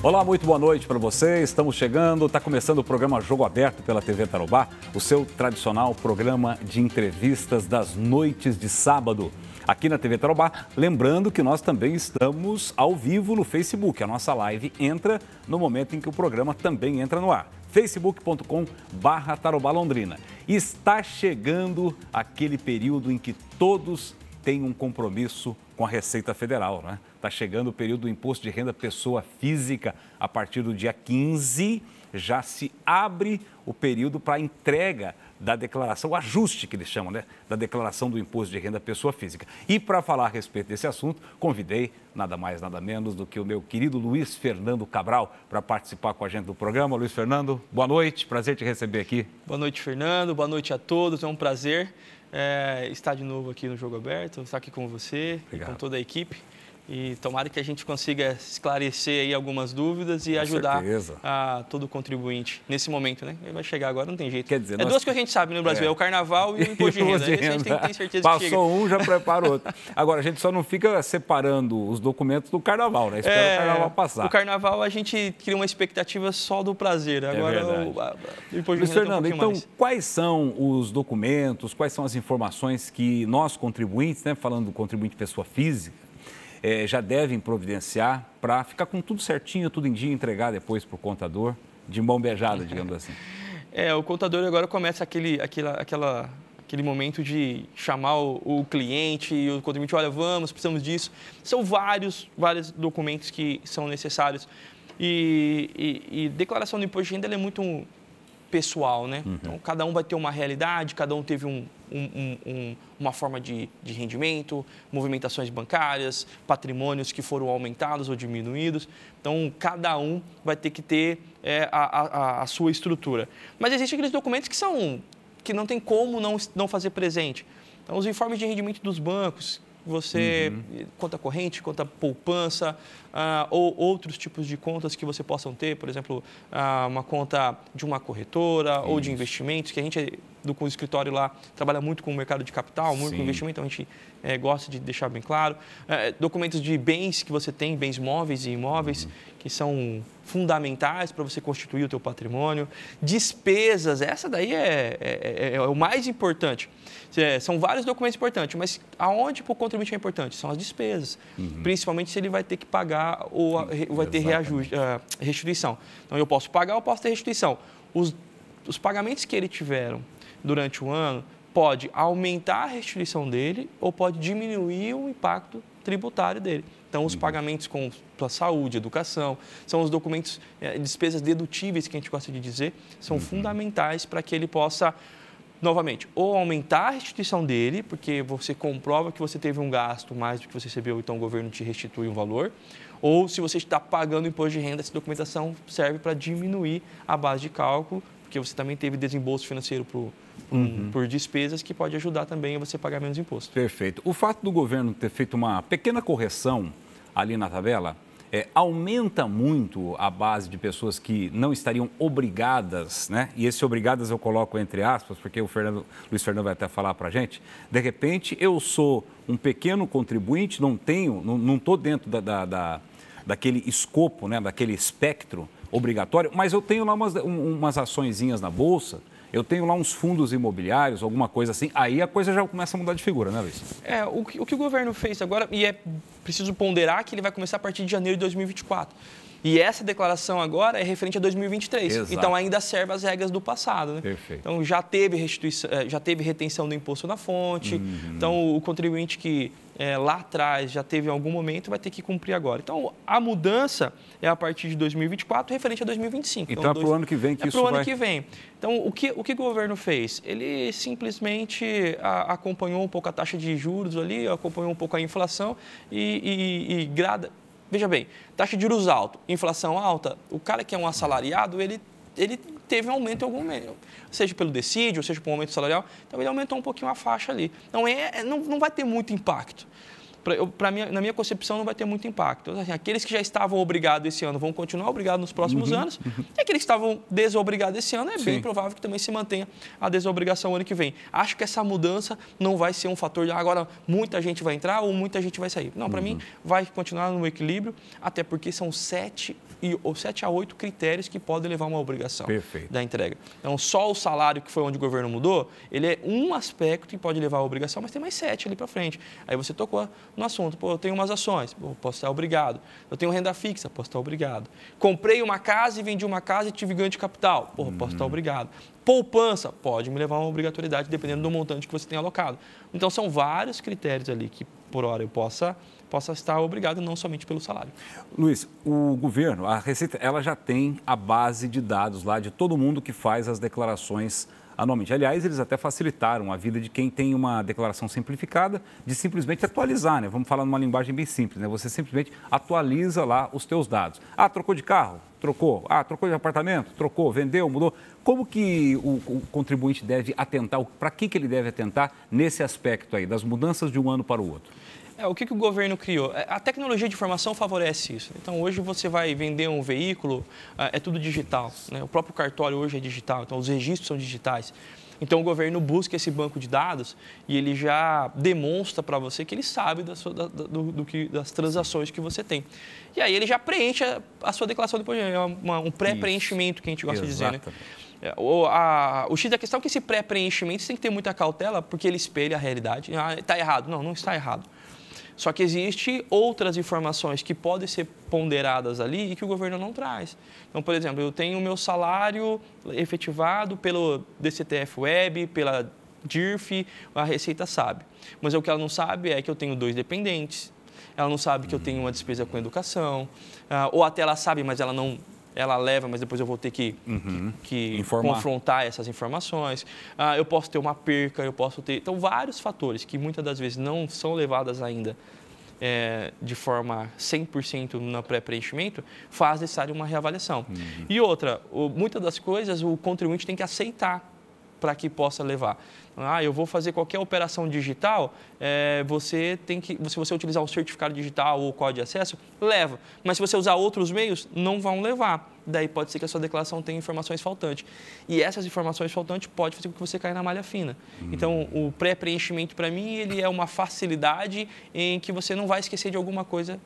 Olá, muito boa noite para você. Estamos chegando, está começando o programa Jogo Aberto pela TV Tarobá, o seu tradicional programa de entrevistas das noites de sábado aqui na TV Tarobá. Lembrando que nós também estamos ao vivo no Facebook. A nossa live entra no momento em que o programa também entra no ar facebook.com barra Londrina. Está chegando aquele período em que todos têm um compromisso com a Receita Federal, né? Está chegando o período do imposto de renda pessoa física. A partir do dia 15, já se abre o período para entrega da declaração, o ajuste que eles chamam, né? Da declaração do imposto de renda pessoa física. E para falar a respeito desse assunto, convidei nada mais, nada menos do que o meu querido Luiz Fernando Cabral para participar com a gente do programa. Luiz Fernando, boa noite, prazer te receber aqui. Boa noite, Fernando, boa noite a todos, é um prazer é, estar de novo aqui no Jogo Aberto, estar aqui com você Obrigado. e com toda a equipe. E tomara que a gente consiga esclarecer aí algumas dúvidas e Com ajudar certeza. a todo contribuinte nesse momento, né? Ele vai chegar agora, não tem jeito. Quer dizer, é nós... duas que a gente sabe no Brasil, é, é o carnaval e o imposto de renda. A gente tem, tem certeza Passou um, já prepara outro. Agora, a gente só não fica separando os documentos do carnaval, né? Espera é, o carnaval passar. O carnaval a gente cria uma expectativa só do prazer. É agora, é o, a, o imposto Mas, de renda tá Fernando, um então, mais. quais são os documentos, quais são as informações que nós, contribuintes, né? Falando do contribuinte pessoa física, é, já devem providenciar para ficar com tudo certinho, tudo em dia, entregar depois para o contador de mão beijada, digamos assim? É, o contador agora começa aquele, aquela, aquela, aquele momento de chamar o, o cliente e o contribuinte, olha, vamos, precisamos disso. São vários, vários documentos que são necessários. E, e, e declaração do imposto de renda é muito pessoal, né? Uhum. Então, cada um vai ter uma realidade, cada um teve um, um, um, uma forma de, de rendimento, movimentações bancárias, patrimônios que foram aumentados ou diminuídos. Então, cada um vai ter que ter é, a, a, a sua estrutura. Mas existem aqueles documentos que são que não tem como não, não fazer presente. Então, os informes de rendimento dos bancos, você uhum. conta corrente, conta poupança uh, ou outros tipos de contas que você possam ter, por exemplo, uh, uma conta de uma corretora Isso. ou de investimentos que a gente do o escritório lá trabalha muito com o mercado de capital, muito Sim. com investimento, então a gente é, gosta de deixar bem claro. É, documentos de bens que você tem, bens móveis e imóveis, uhum. que são fundamentais para você constituir o teu patrimônio. Despesas, essa daí é, é, é, é o mais importante. É, são vários documentos importantes, mas aonde para o contribuinte é importante? São as despesas, uhum. principalmente se ele vai ter que pagar ou vai ter reajuste, é, restituição. Então, eu posso pagar ou posso ter restituição. Os os pagamentos que ele tiveram durante o ano pode aumentar a restituição dele ou pode diminuir o impacto tributário dele. Então, os uhum. pagamentos com a saúde, educação, são os documentos, é, despesas dedutíveis que a gente gosta de dizer, são uhum. fundamentais para que ele possa, novamente, ou aumentar a restituição dele, porque você comprova que você teve um gasto mais do que você recebeu, então o governo te restitui um valor, ou se você está pagando imposto de renda, essa documentação serve para diminuir a base de cálculo porque você também teve desembolso financeiro por, uhum. por despesas que pode ajudar também a você pagar menos imposto. Perfeito. O fato do governo ter feito uma pequena correção ali na tabela é, aumenta muito a base de pessoas que não estariam obrigadas, né? E esse obrigadas eu coloco entre aspas, porque o Fernando, Luiz Fernando vai até falar para a gente. De repente, eu sou um pequeno contribuinte, não tenho, não estou dentro da, da, da, daquele escopo, né? Daquele espectro obrigatório, mas eu tenho lá umas, umas açõezinhas na bolsa, eu tenho lá uns fundos imobiliários, alguma coisa assim, aí a coisa já começa a mudar de figura, né, Luiz? É, o que o, que o governo fez agora, e é preciso ponderar que ele vai começar a partir de janeiro de 2024. E essa declaração agora é referente a 2023. Exato. Então ainda serve as regras do passado. Né? Perfeito. Então já teve restituição, eh, já teve retenção do imposto na fonte. Uhum. Então o contribuinte que é, lá atrás já teve em algum momento vai ter que cumprir agora. Então a mudança é a partir de 2024 referente a 2025. Então, então é para o então, dois... ano que vem que é isso vai. É para o ano que vem. Então o que o que o governo fez? Ele simplesmente a, acompanhou um pouco a taxa de juros ali, acompanhou um pouco a inflação e, e, e grada Veja bem, taxa de juros alto, inflação alta, o cara que é um assalariado, ele, ele teve um aumento em algum momento, seja pelo decídio, seja por um aumento salarial, então ele aumentou um pouquinho a faixa ali. Então é, não, não vai ter muito impacto para mim na minha concepção, não vai ter muito impacto. Assim, aqueles que já estavam obrigados esse ano vão continuar obrigados nos próximos uhum. anos, uhum. e aqueles que estavam desobrigados esse ano, é Sim. bem provável que também se mantenha a desobrigação ano que vem. Acho que essa mudança não vai ser um fator de ah, agora muita gente vai entrar ou muita gente vai sair. Não, para uhum. mim, vai continuar no equilíbrio, até porque são sete, e, ou sete a oito critérios que podem levar a uma obrigação Perfeito. da entrega. Então, só o salário, que foi onde o governo mudou, ele é um aspecto que pode levar a obrigação, mas tem mais sete ali para frente. Aí você tocou no assunto. Pô, eu tenho umas ações, pô, posso estar obrigado. Eu tenho renda fixa, posso estar obrigado. Comprei uma casa e vendi uma casa e tive ganho de capital, pô, posso estar uhum. obrigado. Poupança, pode me levar a uma obrigatoriedade, dependendo do montante que você tem alocado. Então, são vários critérios ali que, por hora, eu possa possa estar obrigado não somente pelo salário. Luiz, o governo, a Receita, ela já tem a base de dados lá de todo mundo que faz as declarações anualmente. Aliás, eles até facilitaram a vida de quem tem uma declaração simplificada de simplesmente atualizar, né? Vamos falar numa linguagem bem simples, né? Você simplesmente atualiza lá os teus dados. Ah, trocou de carro? Trocou. Ah, trocou de apartamento? Trocou. Vendeu? Mudou. Como que o, o contribuinte deve atentar? Para que, que ele deve atentar nesse aspecto aí, das mudanças de um ano para o outro? É, o que, que o governo criou? É, a tecnologia de informação favorece isso. Então, hoje você vai vender um veículo, ah, é tudo digital. Né? O próprio cartório hoje é digital, então os registros são digitais. Então, o governo busca esse banco de dados e ele já demonstra para você que ele sabe da sua, da, do, do, que, das transações que você tem. E aí ele já preenche a, a sua declaração depois, é uma, um pré-preenchimento que a gente gosta Exatamente. de dizer. Né? É, o, a, o X da questão é que esse pré-preenchimento tem que ter muita cautela, porque ele espelha a realidade. Ah, está errado. Não, não está errado. Só que existe outras informações que podem ser ponderadas ali e que o governo não traz. Então, por exemplo, eu tenho o meu salário efetivado pelo DCTF Web, pela DIRF, a Receita sabe. Mas o que ela não sabe é que eu tenho dois dependentes, ela não sabe que eu tenho uma despesa com educação, ah, ou até ela sabe, mas ela não ela leva, mas depois eu vou ter que, uhum. que, que confrontar essas informações. Ah, eu posso ter uma perca, eu posso ter. Então, vários fatores que muitas das vezes não são levadas ainda é, de forma 100% no pré-preenchimento, faz necessário uma reavaliação. Uhum. E outra, o, muitas das coisas o contribuinte tem que aceitar para que possa levar. Ah, eu vou fazer qualquer operação digital, é, você tem que, se você utilizar um certificado digital ou código de acesso, leva. Mas se você usar outros meios, não vão levar. Daí pode ser que a sua declaração tenha informações faltantes. E essas informações faltantes pode fazer com que você caia na malha fina. Hum. Então, o pré-preenchimento, para mim, ele é uma facilidade em que você não vai esquecer de alguma coisa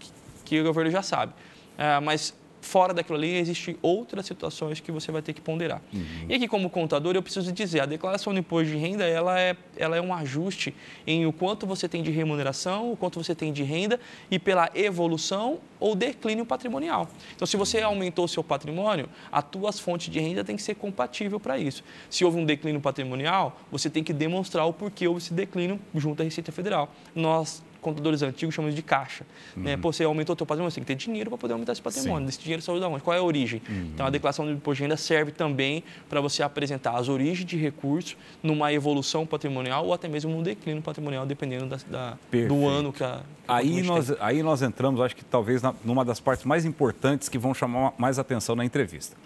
que, que o governo já sabe. Ah, mas fora daquilo ali existem outras situações que você vai ter que ponderar. Uhum. E aqui, como contador, eu preciso dizer, a declaração do imposto de renda, ela é, ela é um ajuste em o quanto você tem de remuneração, o quanto você tem de renda e pela evolução ou declínio patrimonial. Então, se você aumentou seu patrimônio, as tuas fontes de renda tem que ser compatível para isso. Se houve um declínio patrimonial, você tem que demonstrar o porquê houve esse declínio junto à Receita Federal. Nós contadores antigos chamam de caixa. Né? Uhum. Né? Pô, você aumentou o seu patrimônio, você tem que ter dinheiro para poder aumentar esse patrimônio. Esse dinheiro saiu da onde? Qual é a origem? Uhum. Então, a declaração do imposto de renda serve também para você apresentar as origens de recursos numa evolução patrimonial ou até mesmo um declínio patrimonial, dependendo da, da do ano que a... Que aí nós, tem. aí nós entramos, acho que talvez na, numa das partes mais importantes que vão chamar mais atenção na entrevista.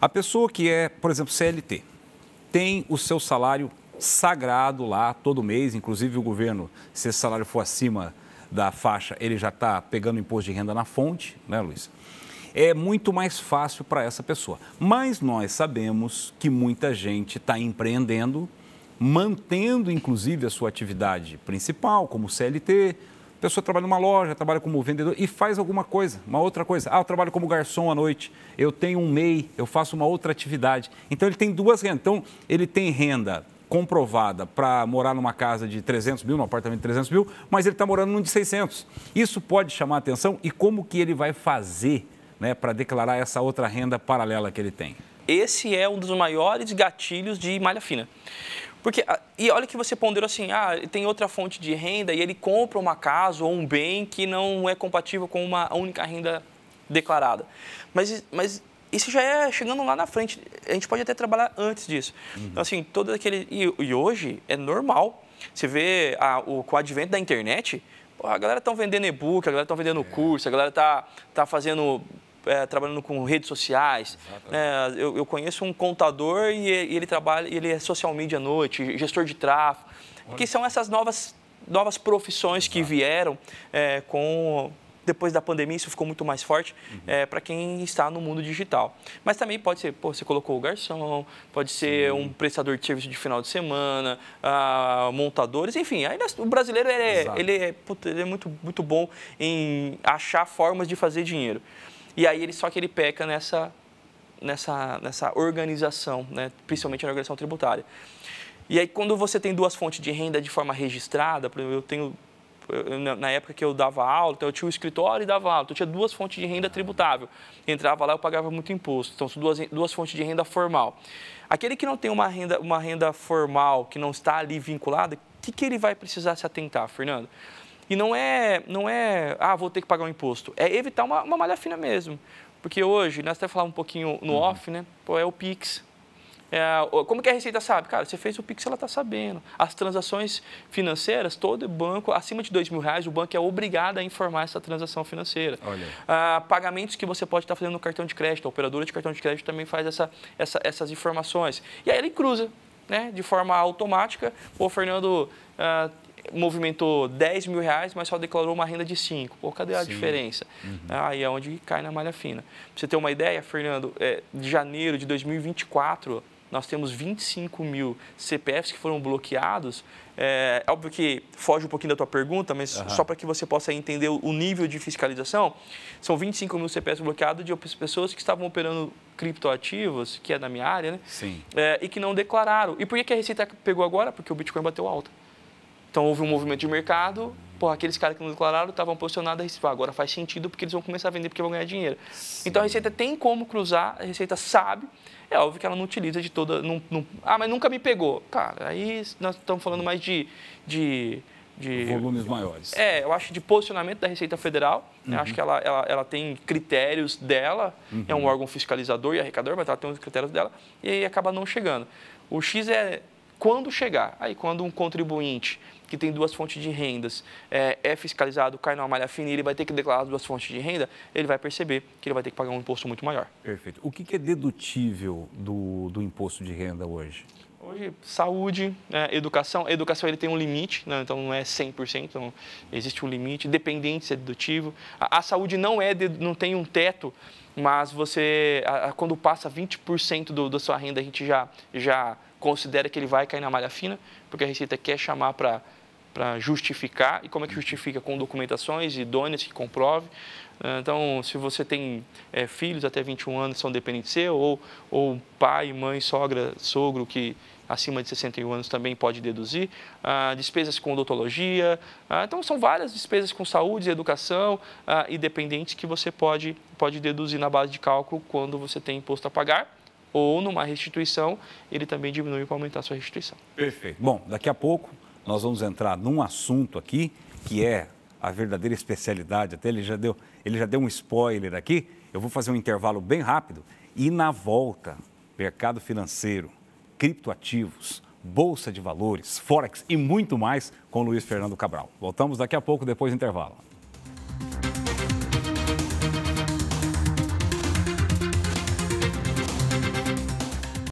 A pessoa que é, por exemplo, CLT, tem o seu salário sagrado lá todo mês, inclusive o governo, se esse salário for acima da faixa, ele já está pegando imposto de renda na fonte, né, Luiz? É muito mais fácil para essa pessoa. Mas nós sabemos que muita gente está empreendendo, mantendo inclusive a sua atividade principal, como CLT. A pessoa trabalha numa loja, trabalha como vendedor e faz alguma coisa, uma outra coisa. Ah, eu trabalho como garçom à noite, eu tenho um MEI, eu faço uma outra atividade. Então ele tem duas rendas. Então ele tem renda comprovada para morar numa casa de 300 mil, num apartamento de 300 mil, mas ele está morando num de 600. Isso pode chamar atenção e como que ele vai fazer né, para declarar essa outra renda paralela que ele tem? Esse é um dos maiores gatilhos de malha fina. Porque, ah, e olha que você ponderou assim, ah, tem outra fonte de renda e ele compra uma casa ou um bem que não é compatível com uma única renda declarada. Mas, mas isso já é chegando lá na frente. A gente pode até trabalhar antes disso. Uhum. Então, assim, todo aquele. E, e, hoje é normal. Você vê a, o, com o advento da internet, a galera está vendendo e-book, a galera está vendendo é. curso, a galera está tá fazendo. É, trabalhando com redes sociais. É, eu, eu, conheço um contador e, e, ele trabalha, ele é social media à noite, gestor de tráfego, que são essas novas, novas profissões Exato. que vieram é, com depois da pandemia, isso ficou muito mais forte uhum. é, eh, para quem está no mundo digital. Mas também pode ser, pô, você colocou o garçom, pode ser Sim. um prestador de serviço de final de semana, ah, montadores, enfim. Aí o brasileiro é, ele é, é ele é muito, muito bom em achar formas de fazer dinheiro. E aí ele só que ele peca nessa nessa, nessa organização, né? principalmente na organização tributária. E aí, quando você tem duas fontes de renda de forma registrada, por exemplo, eu tenho na época que eu dava aula, então eu tinha o um escritório e dava aula, então eu tinha duas fontes de renda ah. tributável. Entrava lá, eu pagava muito imposto. Então, são duas, duas fontes de renda formal. Aquele que não tem uma renda, uma renda formal, que não está ali vinculada, o que, que ele vai precisar se atentar, Fernando? E não é, não é, ah, vou ter que pagar um imposto. É evitar uma, uma malha fina mesmo. Porque hoje, nós né, até falamos um pouquinho no uhum. off, né? Pô, é o PIX, é, como que a Receita sabe? Cara, você fez o Pix, ela está sabendo. As transações financeiras, todo banco, acima de dois mil reais, o banco é obrigado a informar essa transação financeira. Ah, pagamentos que você pode estar tá fazendo no cartão de crédito, a operadora de cartão de crédito também faz essa, essa, essas informações. E aí ele cruza, né, de forma automática. O Fernando... Ah, movimentou 10 mil reais, mas só declarou uma renda de 5. Pô, cadê a Sim. diferença? Uhum. Ah, aí é onde cai na malha fina. Pra você ter uma ideia, Fernando, é, de janeiro de 2024, nós temos 25 mil CPFs que foram bloqueados. É, é óbvio que foge um pouquinho da tua pergunta, mas uhum. só para que você possa entender o nível de fiscalização, são 25 mil CPFs bloqueados de pessoas que estavam operando criptoativos, que é da minha área, né? Sim. É, e que não declararam. E por que a Receita pegou agora? Porque o Bitcoin bateu alta. Então houve um movimento de mercado, porra, aqueles caras que não declararam estavam posicionados, a Receita agora faz sentido porque eles vão começar a vender porque vão ganhar dinheiro. Sim. Então a Receita tem como cruzar, a Receita sabe, é óbvio que ela não utiliza de toda. Não, não, ah, mas nunca me pegou. Cara, aí nós estamos falando mais de. de de, volumes maiores. É, eu acho de posicionamento da Receita Federal. Uhum. Né? Acho que ela, ela, ela tem critérios dela, uhum. é um uhum. órgão fiscalizador e arrecador, mas ela tem os critérios dela e aí acaba não chegando. O X é quando chegar. Aí, quando um contribuinte que tem duas fontes de rendas, é, é fiscalizado, cai numa malha fina e ele vai ter que declarar duas fontes de renda, ele vai perceber que ele vai ter que pagar um imposto muito maior. Perfeito. O que é dedutível do, do imposto de renda hoje? Hoje, saúde, né, educação. A educação ele tem um limite, né? então não é 100%, então existe um limite. Dependência é dedutível. A, a saúde não, é de, não tem um teto, mas você, a, a, quando passa 20% do, da sua renda, a gente já, já considera que ele vai cair na malha fina, porque a Receita quer chamar para para justificar. E como é que uhum. justifica? Com documentações idôneas que comprove. Ah, então, se você tem é, filhos até 21 anos são dependentes seu, ou, ou pai, mãe, sogra, sogro que acima de 61 anos também pode deduzir, ah, despesas com odontologia, ah, então são várias despesas com saúde, educação ah, e dependentes que você pode, pode deduzir na base de cálculo quando você tem imposto a pagar ou numa restituição, ele também diminui para aumentar a sua restituição. Perfeito. Bom, daqui a pouco nós vamos entrar num assunto aqui que é a verdadeira especialidade. Até ele já deu, ele já deu um spoiler aqui. Eu vou fazer um intervalo bem rápido e na volta, mercado financeiro, criptoativos, bolsa de valores, forex e muito mais com Luiz Fernando Cabral. Voltamos daqui a pouco depois do intervalo.